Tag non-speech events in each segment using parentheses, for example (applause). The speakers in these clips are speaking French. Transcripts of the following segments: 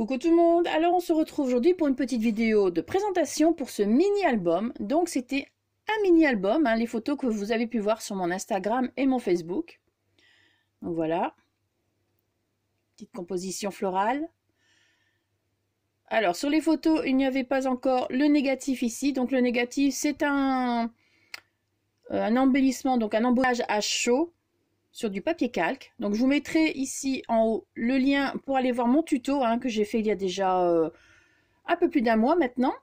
Coucou tout le monde, alors on se retrouve aujourd'hui pour une petite vidéo de présentation pour ce mini-album. Donc c'était un mini-album, hein, les photos que vous avez pu voir sur mon Instagram et mon Facebook. Donc voilà, petite composition florale. Alors sur les photos, il n'y avait pas encore le négatif ici. Donc le négatif, c'est un, euh, un embellissement, donc un emballage à chaud sur du papier calque. Donc je vous mettrai ici en haut le lien pour aller voir mon tuto hein, que j'ai fait il y a déjà euh, un peu plus d'un mois maintenant.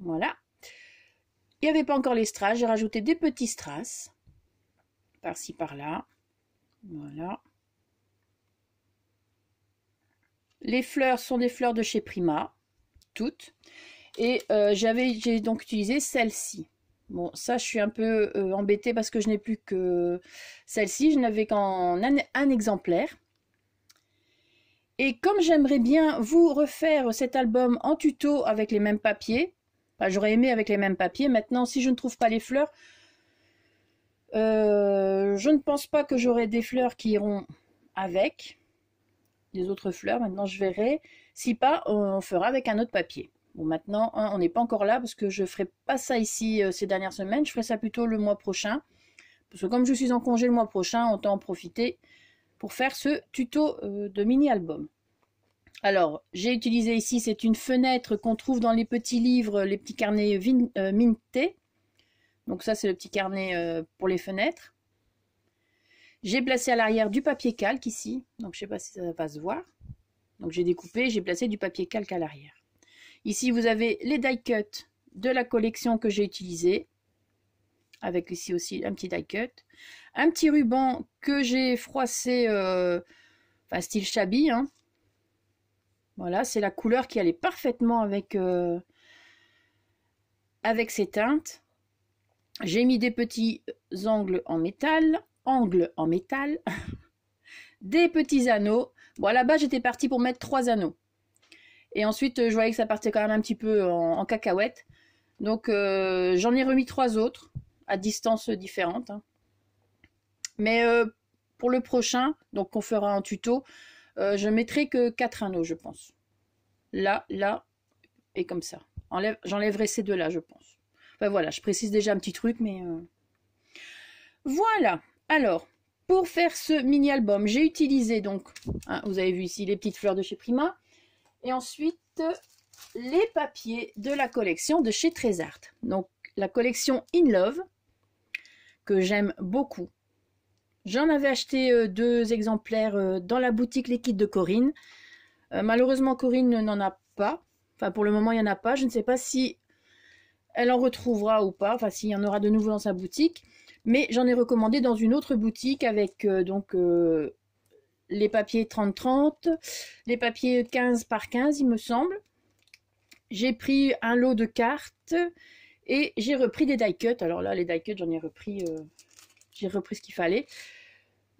Voilà. Il n'y avait pas encore les strass, j'ai rajouté des petits strass. Par-ci, par-là. Voilà. Les fleurs sont des fleurs de chez Prima, toutes. Et euh, j'avais j'ai donc utilisé celle-ci. Bon, ça, je suis un peu euh, embêtée parce que je n'ai plus que celle-ci. Je n'avais qu'en un, exemplaire. Et comme j'aimerais bien vous refaire cet album en tuto avec les mêmes papiers, j'aurais aimé avec les mêmes papiers. Maintenant, si je ne trouve pas les fleurs, euh, je ne pense pas que j'aurai des fleurs qui iront avec les autres fleurs. Maintenant, je verrai. Si pas, on fera avec un autre papier. Bon, maintenant, hein, on n'est pas encore là parce que je ne ferai pas ça ici euh, ces dernières semaines. Je ferai ça plutôt le mois prochain. Parce que comme je suis en congé le mois prochain, on en profiter pour faire ce tuto euh, de mini-album. Alors, j'ai utilisé ici, c'est une fenêtre qu'on trouve dans les petits livres, les petits carnets euh, Donc ça, c'est le petit carnet euh, pour les fenêtres. J'ai placé à l'arrière du papier calque ici. Donc, je ne sais pas si ça va se voir. Donc, j'ai découpé, j'ai placé du papier calque à l'arrière. Ici, vous avez les die cuts de la collection que j'ai utilisée, avec ici aussi un petit die cut. Un petit ruban que j'ai froissé, euh, enfin style chabi. Hein. Voilà, c'est la couleur qui allait parfaitement avec, euh, avec ces teintes. J'ai mis des petits angles en métal, angles en métal, (laughs) des petits anneaux. Bon, là-bas, j'étais partie pour mettre trois anneaux. Et ensuite, euh, je voyais que ça partait quand même un petit peu en, cacahuète. Donc, euh, j'en ai remis trois autres à distance différente. Hein. Mais euh, pour le prochain, donc qu'on fera en tuto, euh, je mettrai que quatre anneaux, je pense. Là, là et comme ça. J'enlèverai ces deux-là, je pense. Enfin voilà, je précise déjà un petit truc, mais... Voilà. Alors, pour faire ce mini-album, j'ai utilisé donc, hein, vous avez vu ici les petites fleurs de chez Prima. Et ensuite, les papiers de la collection de chez Trésart. Donc, la collection In Love, que j'aime beaucoup. J'en avais acheté euh, deux exemplaires euh, dans la boutique liquide de Corinne. Euh, malheureusement, Corinne n'en a pas. Enfin, pour le moment, il n'y en a pas. Je ne sais pas si elle en retrouvera ou pas. Enfin, s'il y en aura de nouveau dans sa boutique. Mais j'en ai recommandé dans une autre boutique avec donc les papiers 30-30, les papiers 15 par 15, il me semble. J'ai pris un lot de cartes et j'ai repris des die cuts. Alors là, les die cuts, j'en ai repris, euh, j'ai repris ce qu'il fallait.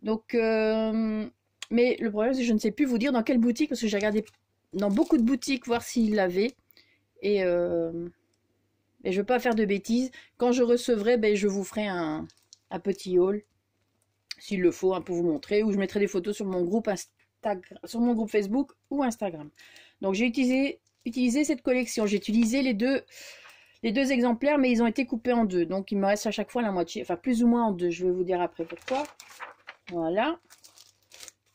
Donc, euh, mais le problème, c'est que je ne sais plus vous dire dans quelle boutique, parce que j'ai regardé dans beaucoup de boutiques voir s'ils l'avaient. Et, euh, je ne veux pas faire de bêtises. Quand je recevrai, ben, je vous ferai un, un petit haul s'il le faut, hein, pour vous montrer, ou je mettrai des photos sur mon groupe, Instagram, sur mon groupe Facebook ou Instagram. Donc j'ai utilisé, cette collection, j'ai utilisé les deux, exemplaires, mais ils ont été coupés en deux. Donc il me reste à chaque fois la moitié, enfin plus ou moins en deux, je vais vous dire après pourquoi. Voilà.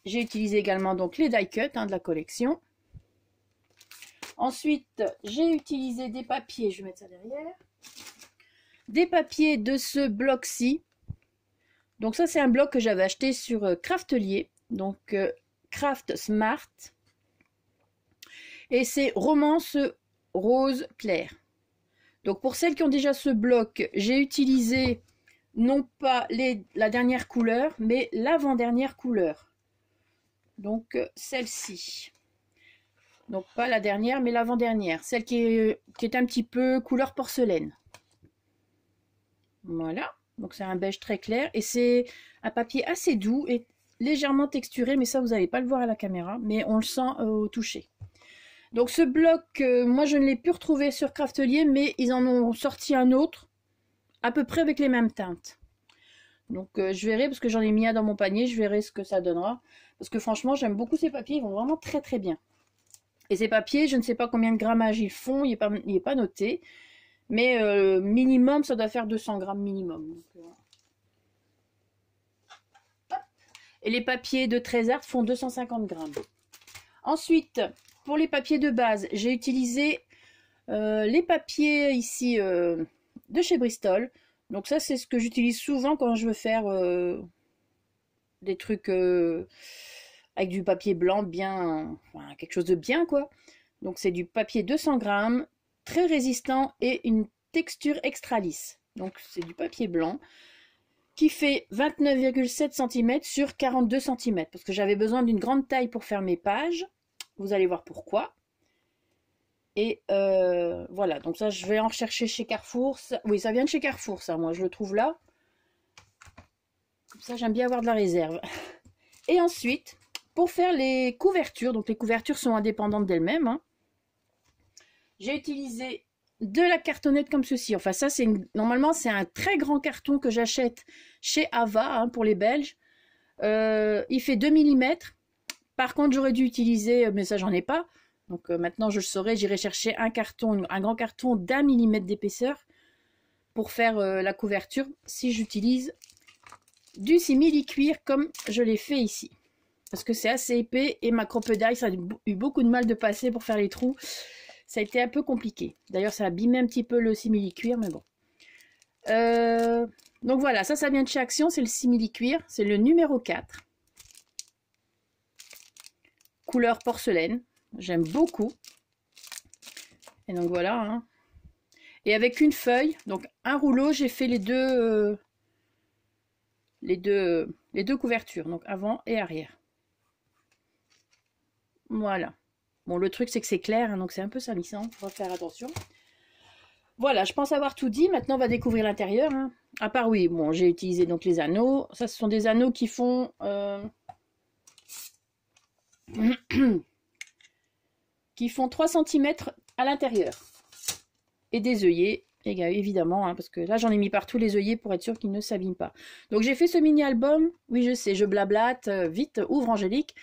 J'ai utilisé également donc les die cuts hein, de la collection. Ensuite, j'ai utilisé des papiers, je vais mettre ça derrière, des papiers de ce bloc-ci. Donc ça, c'est un bloc que j'avais acheté sur euh, Craftelier. Donc euh, Craft Smart. Et c'est Romance Rose Clair. Donc pour celles qui ont déjà ce bloc, j'ai utilisé non pas la dernière couleur, mais l'avant-dernière couleur. Donc euh, celle-ci. Donc pas la dernière, mais l'avant-dernière. Celle qui est un petit peu couleur porcelaine. Voilà. Donc c'est un beige très clair et c'est un papier assez doux et légèrement texturé, mais ça vous n'allez pas le voir à la caméra, mais on le sent euh, au toucher. Donc ce bloc, euh, moi je ne l'ai plus retrouvé sur Craftelier, mais ils en ont sorti un autre, à peu près avec les mêmes teintes. Donc euh, je verrai, parce que j'en ai mis un dans mon panier, je verrai ce que ça donnera. Parce que franchement, j'aime beaucoup ces papiers, ils vont vraiment très très bien. Et ces papiers, je ne sais pas combien de grammage ils font, il n'est pas, noté. Mais euh, minimum, ça doit faire 200 grammes minimum. Euh, Et les papiers de trésor font 250 grammes. Ensuite, pour les papiers de base, j'ai utilisé euh, les papiers ici de chez Bristol. Donc ça, c'est ce que j'utilise souvent quand je veux faire des trucs avec du papier blanc bien... quelque chose de bien, quoi. Donc c'est du papier 200 grammes très résistant et une texture extra lisse. Donc c'est du papier blanc qui fait 29,7 cm sur 42 cm parce que j'avais besoin d'une grande taille pour faire mes pages. Vous allez voir pourquoi. Et euh, voilà, donc ça je vais en rechercher chez Carrefour. oui, ça vient de chez Carrefour, ça moi je le trouve là. Comme ça j'aime bien avoir de la réserve. (laughs) Et ensuite, pour faire les couvertures, donc les couvertures sont indépendantes d'elles-mêmes. Hein, j'ai utilisé de la cartonnette comme ceci. Enfin, ça, c'est normalement, c'est un très grand carton que j'achète chez Ava hein, pour les Belges. Euh, il fait 2 mm. Par contre, j'aurais dû utiliser, euh, mais ça, j'en ai pas. Donc euh, maintenant, je le saurai, j'irai chercher un carton, un grand carton d'un millimètre d'épaisseur pour faire la couverture si j'utilise du simili-cuir comme je l'ai fait ici. Parce que c'est assez épais et ma d'ail, ça a eu beaucoup de mal de passer pour faire les trous. Ça a été un peu compliqué. D'ailleurs, ça a un petit peu le simili-cuir, mais bon. Euh, donc voilà, ça, ça vient de chez Action, c'est le simili-cuir, c'est le numéro 4. Couleur porcelaine, j'aime beaucoup. Et donc voilà. Hein. Et avec une feuille, donc un rouleau, j'ai fait les deux, euh, les, deux, les deux couvertures, donc avant et arrière. Voilà. Bon, le truc, c'est que c'est clair, hein, donc c'est un peu salissant. Faut faire attention. Voilà, je pense avoir tout dit. Maintenant, on va découvrir l'intérieur. Hein. À part, oui, bon, j'ai utilisé donc les anneaux. Ça, ce sont des anneaux qui font... Euh, (clears throat) qui font 3 cm à l'intérieur. Et des œillets, évidemment, hein, parce que là, j'en ai mis partout les œillets pour être sûr qu'ils ne s'abîment pas. Donc, j'ai fait ce mini-album. Oui, je sais, je blablate. Euh, vite, ouvre Angélique.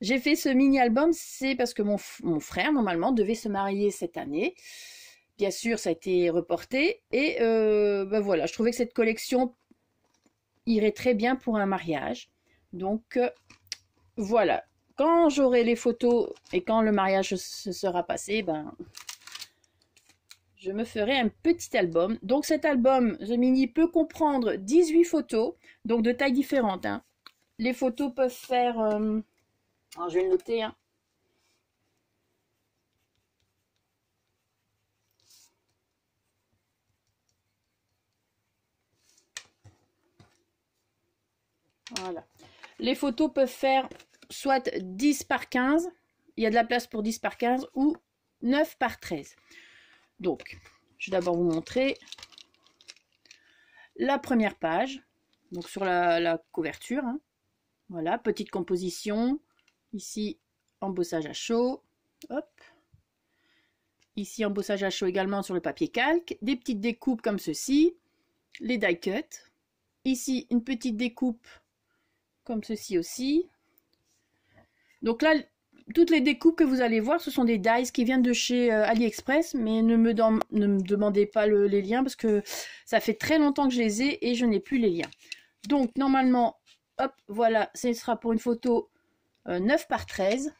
J'ai fait ce mini-album, c'est parce que mon, frère, normalement, devait se marier cette année. Bien sûr, ça a été reporté. Et euh, ben voilà, je trouvais que cette collection irait très bien pour un mariage. Donc euh, voilà, quand j'aurai les photos et quand le mariage se sera passé, ben je me ferai un petit album. Donc cet album, The Mini, peut comprendre 18 photos, donc de tailles différentes. Hein. Les photos peuvent faire... Euh, je vais le noter. Hein. Voilà. Les photos peuvent faire soit 10 par 15, il y a de la place pour 10 par 15, ou 9 par 13. Donc, je vais d'abord vous montrer la première page, donc sur la, couverture. Hein. Voilà, petite composition, Ici, embossage à chaud. Ici, embossage à chaud également sur le papier calque. Des petites découpes comme ceci. Les die cut Ici, une petite découpe comme ceci aussi. Donc là, toutes les découpes que vous allez voir, ce sont des dies qui viennent de chez euh, AliExpress, mais ne me, demandez pas les liens parce que ça fait très longtemps que je les ai et je n'ai plus les liens. Donc normalement, hop, voilà, ce sera pour une photo 9 euh, par 13,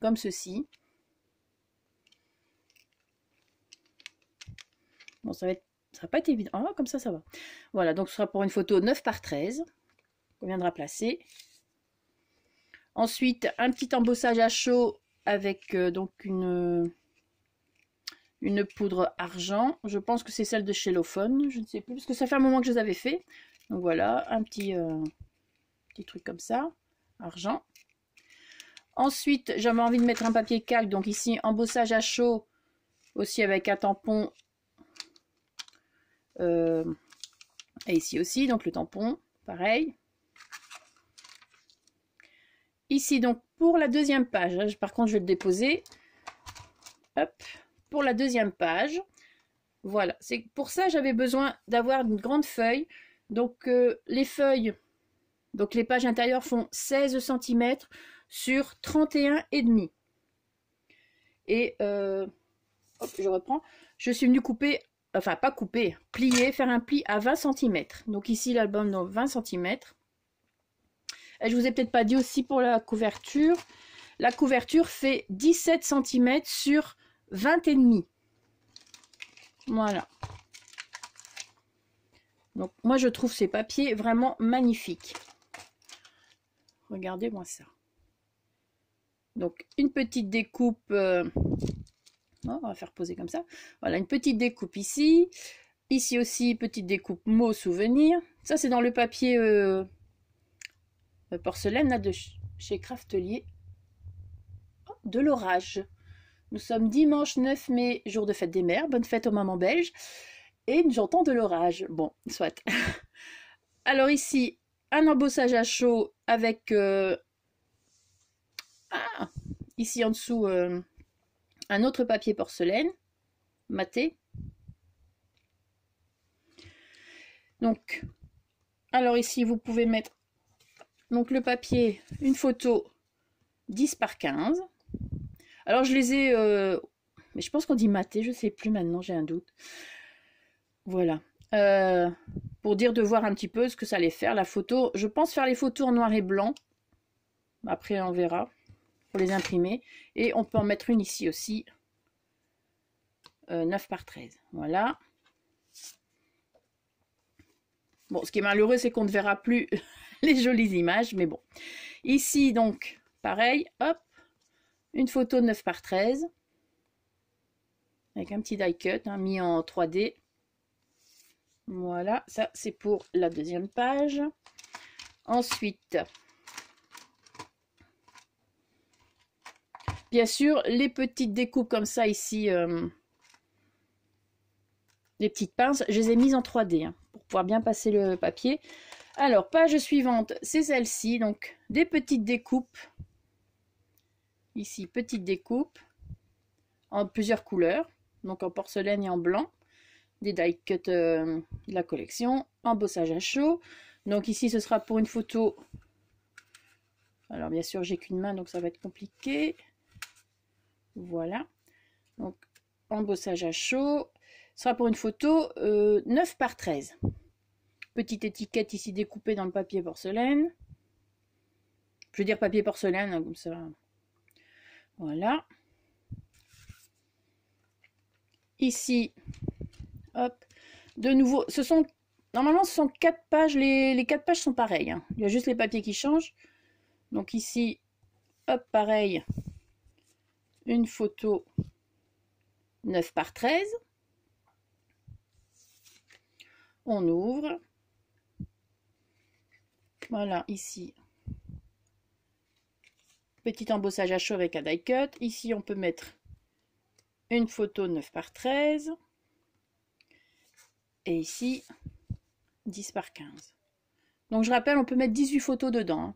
comme ceci. Bon, ça va, être, ça va pas être évident. Ah, comme ça, ça va. Voilà, donc ce sera pour une photo 9 par 13 qu'on viendra placer. Ensuite, un petit embossage à chaud avec euh, donc une, une poudre argent. Je pense que c'est celle de chez je ne sais plus, parce que ça fait un moment que je les avais fait. Donc voilà, un petit, euh, petit truc comme ça, argent. Ensuite, j'avais envie de mettre un papier calque, donc ici, embossage à chaud, aussi avec un tampon. Euh, et ici aussi, donc le tampon, pareil. Ici, donc, pour la deuxième page, hein, par contre, je vais le déposer. Hop, pour la deuxième page. Voilà, c'est pour ça j'avais besoin d'avoir une grande feuille. Donc, euh, les feuilles, donc les pages intérieures font 16 cm sur 31,5. Et demi. Et euh, je reprends. Je suis venue couper, enfin pas couper, plier, faire un pli à 20 cm. Donc ici l'album dans 20 cm. Et je vous ai peut-être pas dit aussi pour la couverture. La couverture fait 17 cm sur 20,5. Voilà. Donc moi je trouve ces papiers vraiment magnifiques. Regardez-moi ça. Donc une petite découpe, euh, oh, on va faire poser comme ça. Voilà, une petite découpe ici. Ici aussi, petite découpe mot souvenir. Ça, c'est dans le papier euh, euh, porcelaine là, de chez Craftelier. Oh, de l'orage. Nous sommes dimanche 9 mai, jour de fête des mères. Bonne fête aux mamans belges. Et j'entends de l'orage. Bon, soit. (laughs) Alors ici, un embossage à chaud avec euh, ah, ici en dessous euh, un autre papier porcelaine maté. Donc, alors ici vous pouvez mettre donc le papier, une photo 10 par 15. Alors je les ai, euh, mais je pense qu'on dit maté, je sais plus maintenant, j'ai un doute. Voilà. Euh, pour dire de voir un petit peu ce que ça allait faire, la photo. Je pense faire les photos en noir et blanc. Après, on verra pour les imprimer. Et on peut en mettre une ici aussi. 9 euh, par 13. Voilà. Bon, ce qui est malheureux, c'est qu'on ne verra plus (laughs) les jolies images, mais bon. Ici, donc, pareil, hop, une photo 9 par 13, avec un petit die cut hein, mis en 3D. Voilà, ça c'est pour la deuxième page. Ensuite, bien sûr, les petites découpes comme ça ici, euh, les petites pinces, je les ai mises en 3D hein, pour pouvoir bien passer le papier. Alors, page suivante, c'est celle-ci, donc des petites découpes. Ici, petites découpes en plusieurs couleurs, donc en porcelaine et en blanc des die cuts euh, de la collection. Embossage à chaud. Donc ici, ce sera pour une photo. Alors bien sûr, j'ai qu'une main, donc ça va être compliqué. Voilà. Donc, embossage à chaud. Ce sera pour une photo 9 euh, par 13. Petite étiquette ici découpée dans le papier porcelaine. Je veux dire papier porcelaine, hein, comme ça. Voilà. Ici, de nouveau, ce sont normalement ce sont quatre pages. Les, les quatre pages sont pareilles. Hein. Il y a juste les papiers qui changent. Donc ici, pareil. Une photo 9 par 13. On ouvre. Voilà, ici. Petit embossage à chaud avec un die cut. Ici, on peut mettre une photo 9 par 13. Et ici, 10 par 15. Donc je rappelle, on peut mettre 18 photos dedans. Hein.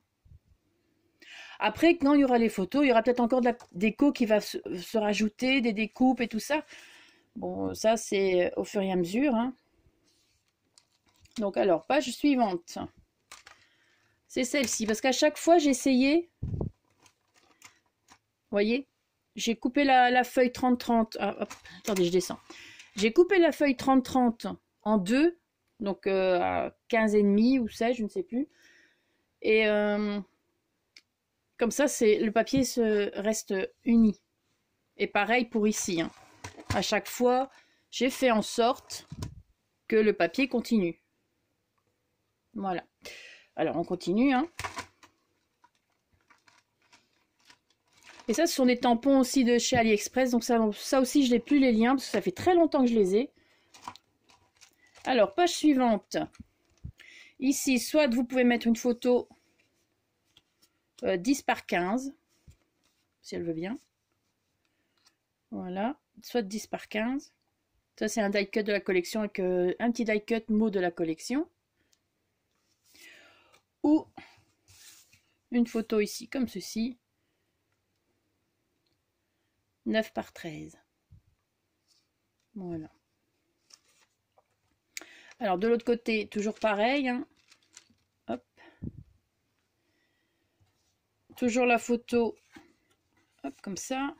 Après, quand il y aura les photos, il y aura peut-être encore de la déco qui va se, rajouter, des découpes et tout ça. Bon, ça c'est au fur et à mesure. Hein. Donc alors, page suivante. C'est celle-ci, parce qu'à chaque fois j'ai essayé, Vous voyez, j'ai coupé la, feuille 30-30. Ah, attendez, je descends. J'ai coupé la feuille 30-30 en deux, donc euh, à 15 et demi ou 16, je ne sais plus. Et euh, comme ça, c'est le papier se reste uni. Et pareil pour ici. Hein. À chaque fois, j'ai fait en sorte que le papier continue. Voilà. Alors on continue. Hein. Et ça, ce sont des tampons aussi de chez AliExpress. Donc ça, ça aussi, je n'ai plus les liens parce que ça fait très longtemps que je les ai. Alors, page suivante. Ici, soit vous pouvez mettre une photo 10 euh, par 15, si elle veut bien. Voilà, soit 10 par 15. Ça, c'est un die cut de la collection avec euh, un petit die cut mot de la collection. Ou une photo ici, comme ceci. 9 par 13. Voilà. Alors de l'autre côté, toujours pareil. Hein. Hop. Toujours la photo. Hop, comme ça.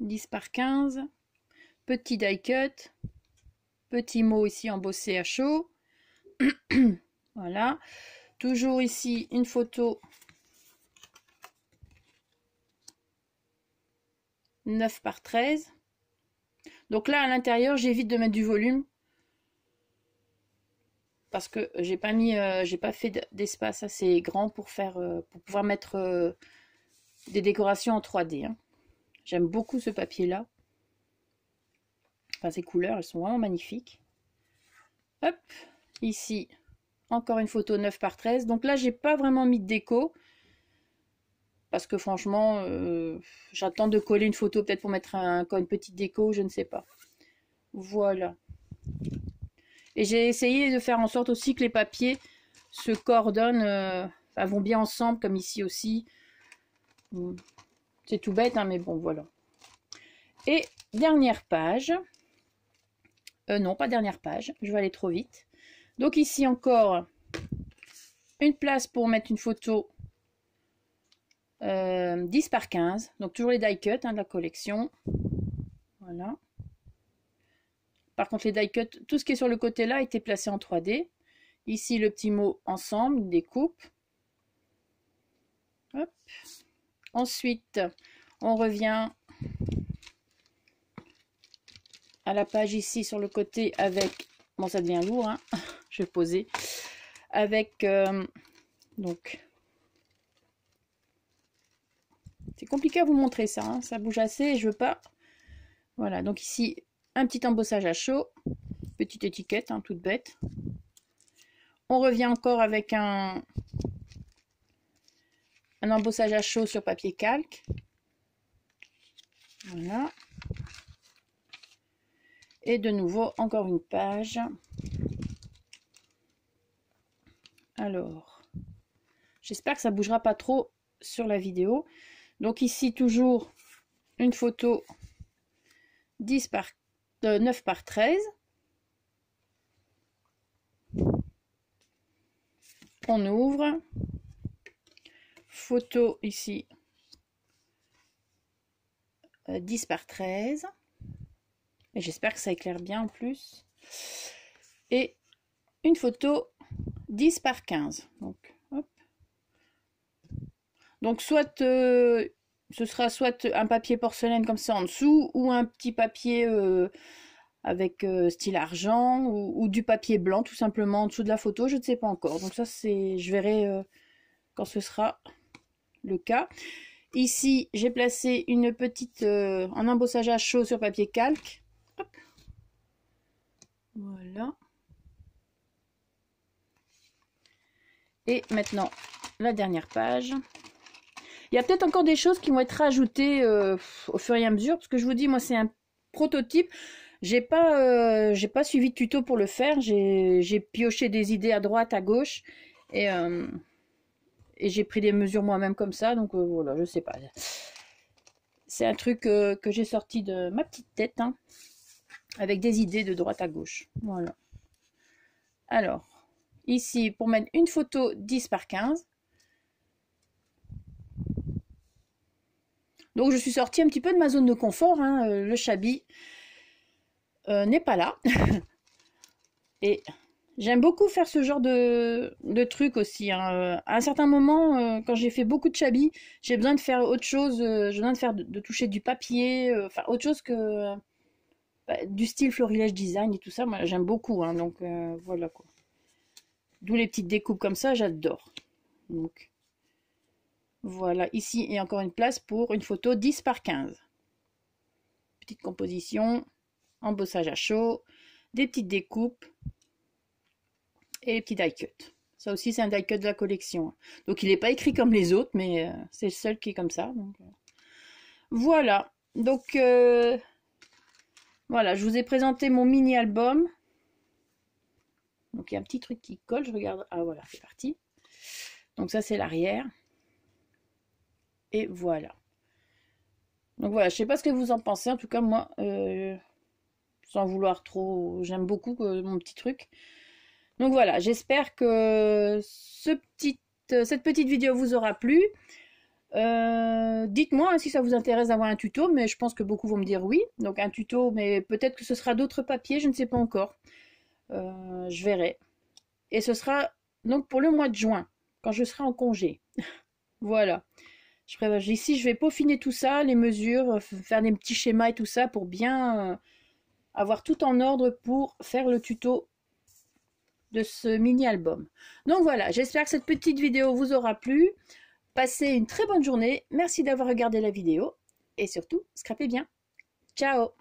10 par 15. Petit die cut. Petit mot ici embossé à chaud. (clears throat) voilà. Toujours ici une photo 9 par 13. Donc là, à l'intérieur, j'évite de mettre du volume. Parce que j'ai pas mis, euh, j'ai pas fait d'espace assez grand pour faire, euh, pour pouvoir mettre euh, des décorations en 3D. Hein. J'aime beaucoup ce papier-là. Enfin, ces couleurs, elles sont vraiment magnifiques. Hop, ici, encore une photo 9 par 13. Donc là, j'ai pas vraiment mis de déco. Parce que franchement, euh, j'attends de coller une photo peut-être pour mettre un, une petite déco, je ne sais pas. Voilà. Et j'ai essayé de faire en sorte aussi que les papiers se coordonnent, euh, vont bien ensemble, comme ici aussi. C'est tout bête, hein, mais bon, voilà. Et dernière page. Euh, non, pas dernière page, je vais aller trop vite. Donc ici encore, une place pour mettre une photo 10 euh, par 15. Donc toujours les die cuts hein, de la collection. Voilà. Par contre, les die cuts, tout ce qui est sur le côté là a été placé en 3D. Ici, le petit mot ensemble, découpe. Hop. Ensuite, on revient à la page ici sur le côté avec, bon ça devient lourd, hein. (laughs) je vais poser, avec euh, donc c'est compliqué à vous montrer ça, hein. ça bouge assez et je veux pas. Voilà, donc ici, un petit embossage à chaud, petite étiquette, hein, toute bête. On revient encore avec un, un embossage à chaud sur papier calque. Voilà. Et de nouveau, encore une page. Alors, j'espère que ça bougera pas trop sur la vidéo. Donc ici, toujours une photo 10 par, 9 euh, par 13. On ouvre. Photo ici 10 euh, par 13. Et j'espère que ça éclaire bien en plus. Et une photo 10 par 15. Donc donc soit euh, ce sera soit un papier porcelaine comme ça en dessous ou un petit papier euh, avec euh, style argent ou, du papier blanc tout simplement en dessous de la photo, je ne sais pas encore. Donc ça c'est je verrai quand ce sera le cas. Ici, j'ai placé une petite un embossage à chaud sur papier calque. Voilà. Et maintenant, la dernière page. Il y a peut-être encore des choses qui vont être rajoutées euh, au fur et à mesure, parce que je vous dis, moi, c'est un prototype. J'ai pas, euh, pas suivi de tuto pour le faire. J'ai pioché des idées à droite, à gauche, et, euh, j'ai pris des mesures moi-même comme ça. Donc voilà, je sais pas. C'est un truc que j'ai sorti de ma petite tête, hein, avec des idées de droite à gauche. Voilà. Alors, ici, pour mettre une photo 10 par 15, Donc je suis sortie un petit peu de ma zone de confort. Hein, euh, le chabi euh, n'est pas là. (laughs) Et j'aime beaucoup faire ce genre de, de truc aussi. Hein. Euh, à un certain moment, quand j'ai fait beaucoup de chabi, j'ai besoin de faire autre chose. j'ai besoin de faire de, toucher du papier, enfin autre chose que bah, du style florilège design et tout ça. Moi j'aime beaucoup. Hein, donc voilà quoi. D'où les petites découpes comme ça, j'adore. Donc voilà, ici, il y a encore une place pour une photo 10 par 15. Petite composition, embossage à chaud, des petites découpes et les petits die cuts. Ça aussi, c'est un die cut de la collection. Donc, il n'est pas écrit comme les autres, mais euh, c'est le seul qui est comme ça. Euh. Voilà. Donc, euh, voilà, je vous ai présenté mon mini-album. Donc, il y a un petit truc qui colle. Je regarde. Ah, voilà, c'est parti. Donc, ça, c'est l'arrière. Et voilà. Donc voilà, je sais pas ce que vous en pensez. En tout cas, moi, euh, sans vouloir trop, j'aime beaucoup euh, mon petit truc. Donc voilà, j'espère que ce petit, euh, cette petite vidéo vous aura plu. Dites-moi hein, si ça vous intéresse d'avoir un tuto, mais je pense que beaucoup vont me dire oui. Donc un tuto, mais peut-être que ce sera d'autres papiers, je ne sais pas encore. je verrai. Et ce sera donc pour le mois de juin, quand je serai en congé. (laughs) voilà ici, je vais peaufiner tout ça, les mesures, euh, faire des petits schémas et tout ça pour bien euh, avoir tout en ordre pour faire le tuto de ce mini-album. Donc voilà, j'espère que cette petite vidéo vous aura plu. Passez une très bonne journée. Merci d'avoir regardé la vidéo. Et surtout, scrapez bien. Ciao